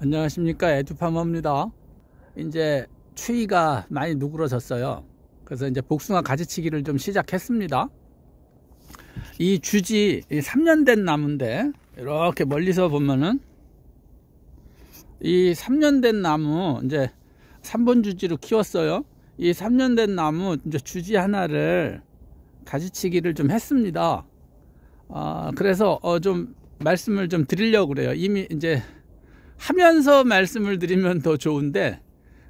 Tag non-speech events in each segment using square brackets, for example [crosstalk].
안녕하십니까 에듀파머입니다 이제 추위가 많이 누그러졌어요 그래서 이제 복숭아 가지치기를 좀 시작했습니다 이 주지 3년 된 나무인데 이렇게 멀리서 보면은 이 3년 된 나무 이제 3번 주지로 키웠어요 이 3년 된 나무 이제 주지 하나를 가지치기를 좀 했습니다 아 그래서 어좀 말씀을 좀 드리려고 그래요 이미 이제 하면서 말씀을 드리면 더 좋은데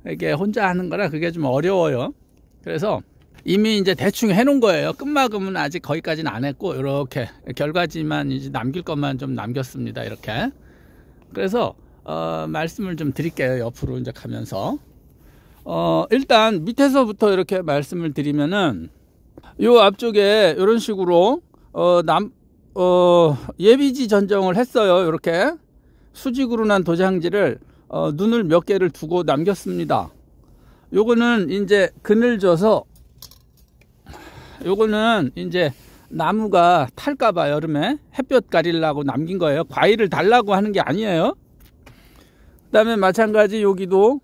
이게 혼자 하는 거라 그게 좀 어려워요. 그래서 이미 이제 대충 해놓은 거예요. 끝막음은 아직 거기까지는 안 했고 이렇게 결과지만 이제 남길 것만 좀 남겼습니다. 이렇게 그래서 어, 말씀을 좀 드릴게요. 옆으로 이제 가면서 어, 일단 밑에서부터 이렇게 말씀을 드리면은 요 앞쪽에 이런 식으로 어, 남, 어, 예비지 전정을 했어요. 이렇게 수직으로 난 도장지를 어, 눈을 몇 개를 두고 남겼습니다. 요거는 이제 그늘 줘서 요거는 이제 나무가 탈까봐 여름에 햇볕 가리려고 남긴 거예요. 과일을 달라고 하는 게 아니에요. 그 다음에 마찬가지 여기도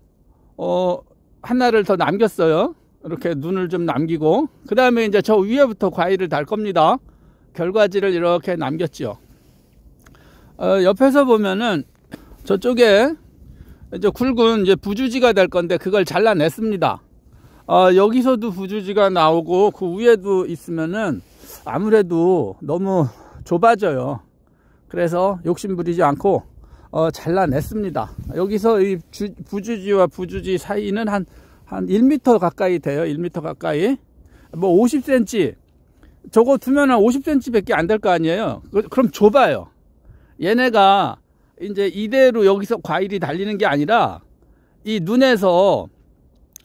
어, 하나를 더 남겼어요. 이렇게 눈을 좀 남기고 그 다음에 이제 저 위에부터 과일을 달 겁니다. 결과지를 이렇게 남겼죠. 어, 옆에서 보면은 저쪽에 이제 굵은 이제 부주지가 될 건데 그걸 잘라냈습니다. 어, 여기서도 부주지가 나오고 그 위에도 있으면은 아무래도 너무 좁아져요. 그래서 욕심부리지 않고 어, 잘라냈습니다. 여기서 이 주, 부주지와 부주지 사이는 한, 한 1m 가까이 돼요. 1m 가까이. 뭐 50cm. 저거 두면 50cm 밖에 안 될 거 아니에요. 그, 그럼 좁아요. 얘네가 이제 이대로 여기서 과일이 달리는 게 아니라 이 눈에서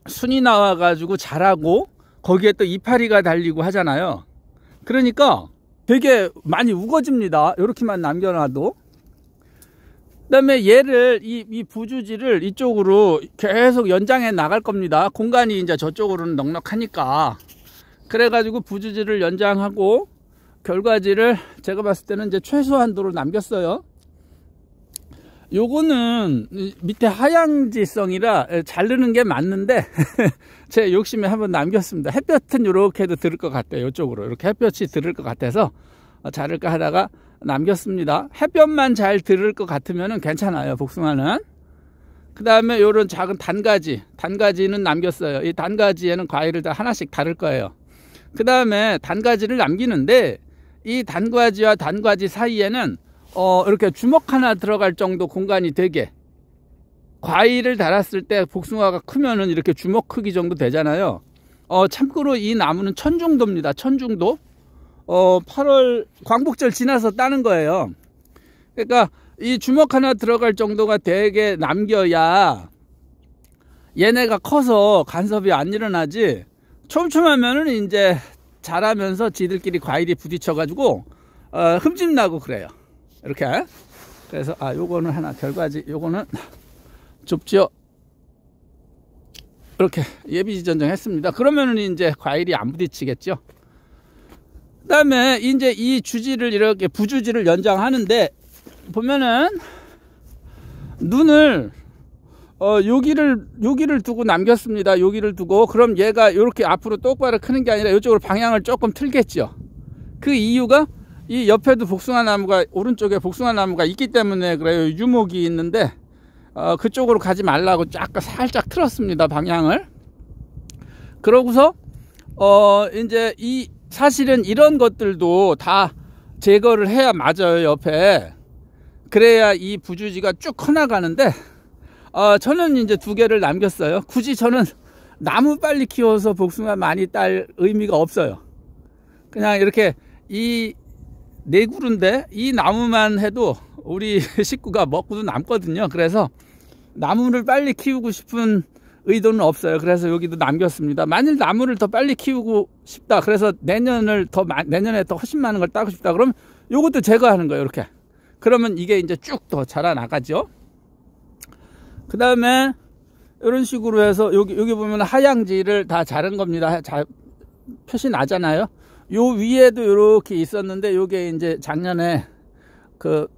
순이 나와 가지고 자라고 거기에 또 이파리가 달리고 하잖아요 그러니까 되게 많이 우거집니다 이렇게만 남겨놔도 그 다음에 얘를 이, 이 부주지를 이쪽으로 계속 연장해 나갈 겁니다 공간이 이제 저쪽으로는 넉넉하니까 그래가지고 부주지를 연장하고 결과지를 제가 봤을 때는 이제 최소한도로 남겼어요. 요거는 밑에 하향지성이라 자르는 예, 게 맞는데 [laughs] 제 욕심에 한번 남겼습니다. 햇볕은 이렇게도 해 들을 것 같아요. 이쪽으로 이렇게 햇볕이 들을 것 같아서 어, 자를까 하다가 남겼습니다. 햇볕만 잘 들을 것 같으면 괜찮아요. 복숭아는. 그 다음에 요런 작은 단가지 단가지는 남겼어요. 이 단가지에는 과일을 다 하나씩 다를 거예요. 그 다음에 단가지를 남기는데 이 단과지와 단과지 사이에는 어, 이렇게 주먹 하나 들어갈 정도 공간이 되게 과일을 달았을 때 복숭아가 크면은 이렇게 주먹 크기 정도 되잖아요. 어, 참고로 이 나무는 천중도입니다. 천중도. 어, 8월 광복절 지나서 따는 거예요. 그러니까 이 주먹 하나 들어갈 정도가 되게 남겨야 얘네가 커서 간섭이 안 일어나지. 촘촘하면은 이제 자라면서 지들끼리 과일이 부딪혀가지고 어, 흠집나고 그래요. 이렇게. 그래서 아 요거는 하나 결과지 요거는 좁지요. 이렇게 예비지 전정했습니다. 그러면은 이제 과일이 안 부딪히겠죠. 그 다음에 이제 이 주지를 이렇게 부주지를 연장하는데 보면은 눈을 어, 여기를, 여기를 두고 남겼습니다. 여기를 두고. 그럼 얘가 이렇게 앞으로 똑바로 크는 게 아니라 이쪽으로 방향을 조금 틀겠죠. 그 이유가 이 옆에도 복숭아 나무가, 오른쪽에 복숭아 나무가 있기 때문에 그래요. 유목이 있는데, 어, 그쪽으로 가지 말라고 쫙 살짝 틀었습니다. 방향을. 그러고서, 어, 이제 이, 사실은 이런 것들도 다 제거를 해야 맞아요. 옆에. 그래야 이 부주지가 쭉 커나가는데, 어, 저는 이제 두 개를 남겼어요. 굳이 저는 나무 빨리 키워서 복숭아 많이 딸 의미가 없어요. 그냥 이렇게 이 네 그루인데 이 나무만 해도 우리 [laughs] 식구가 먹고도 남거든요. 그래서 나무를 빨리 키우고 싶은 의도는 없어요. 그래서 여기도 남겼습니다. 만일 나무를 더 빨리 키우고 싶다. 그래서 내년을 더 내년에 더 훨씬 많은 걸 따고 싶다. 그럼 이것도 제거하는 거예요. 이렇게. 그러면 이게 이제 쭉 더 자라나가죠. 그 다음에 이런 식으로 해서 여기 여기 보면 하향지를 다 자른 겁니다. 자, 표시 나잖아요. 요 위에도 이렇게 있었는데 요게 이제 작년에 그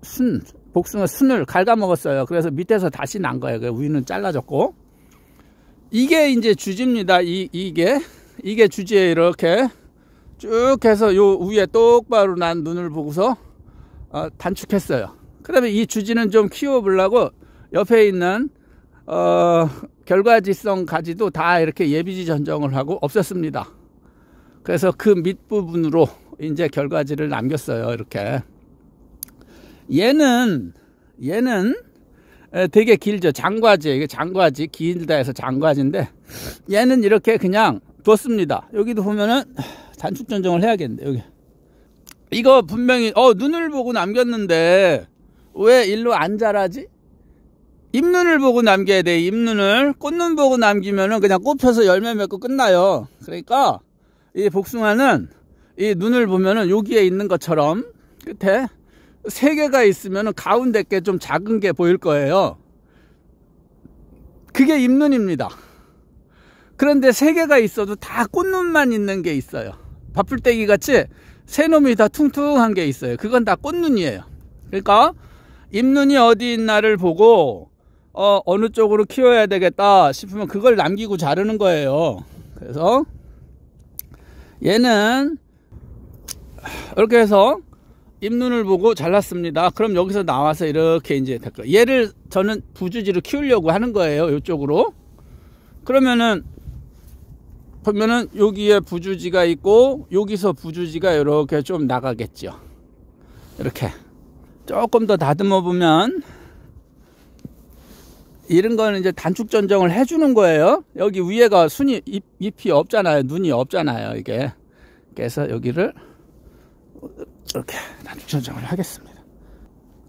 순 복숭아 순을 갉아먹었어요. 그래서 밑에서 다시 난 거예요. 위는 잘라졌고 이게 이제 주지입니다. 이 이게 이게 주지에 이렇게 쭉 해서 요 위에 똑바로 난 눈을 보고서 어, 단축했어요. 그다음에 이 주지는 좀 키워보려고 옆에 있는 어, 결과지성 가지도 다 이렇게 예비지 전정을 하고 없었습니다 그래서 그 밑부분으로 이제 결과지를 남겼어요. 이렇게. 얘는, 얘는 되게 길죠. 장과지. 이게 장과지. 길다 해서 장과지인데 얘는 이렇게 그냥 뒀습니다. 여기도 보면은 단축 전정을 해야겠는데, 여기. 이거 분명히, 어, 눈을 보고 남겼는데 왜 일로 안 자라지? 입눈을 보고 남겨야 돼. 입눈을 꽃눈 보고 남기면은 그냥 꼽혀서 열매 맺고 끝나요. 그러니까 이 복숭아는 이 눈을 보면은 여기에 있는 것처럼 끝에 세 개가 있으면은 가운데 게 좀 작은 게 보일 거예요. 그게 입눈입니다 그런데 세 개가 있어도 다 꽃눈만 있는 게 있어요. 바풀떼기 같이 세 놈이 다 퉁퉁한 게 있어요. 그건 다 꽃눈이에요. 그러니까 입눈이 어디 있나를 보고 어, 어느 쪽으로 키워야 되겠다 싶으면 그걸 남기고 자르는 거예요. 그래서 얘는 이렇게 해서 입눈을 보고 잘랐습니다. 그럼 여기서 나와서 이렇게 이제 얘를 저는 부주지로 키우려고 하는 거예요. 이쪽으로. 그러면은 보면은 여기에 부주지가 있고 여기서 부주지가 이렇게 좀 나가겠죠. 이렇게 조금 더 다듬어 보면 이런 거는 이제 단축 전정을 해주는 거예요. 여기 위에가 순이 잎, 잎이 없잖아요. 눈이 없잖아요. 이게 그래서 여기를 이렇게 단축 전정을 하겠습니다.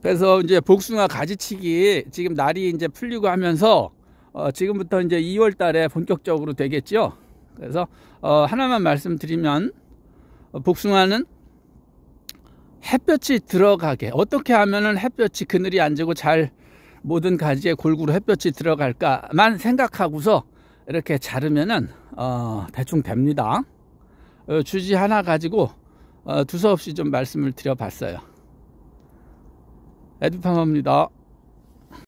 그래서 이제 복숭아 가지치기 지금 날이 이제 풀리고 하면서 어, 지금부터 이제 2월 달에 본격적으로 되겠죠. 그래서 어, 하나만 말씀드리면 어, 복숭아는 햇볕이 들어가게 어떻게 하면은 햇볕이 그늘이 안 지고 잘 모든 가지에 골고루 햇볕이 들어갈까만 생각하고서 이렇게 자르면은 어, 대충 됩니다. 어, 주지 하나 가지고 어, 두서없이 좀 말씀을 드려봤어요. 에파마입니다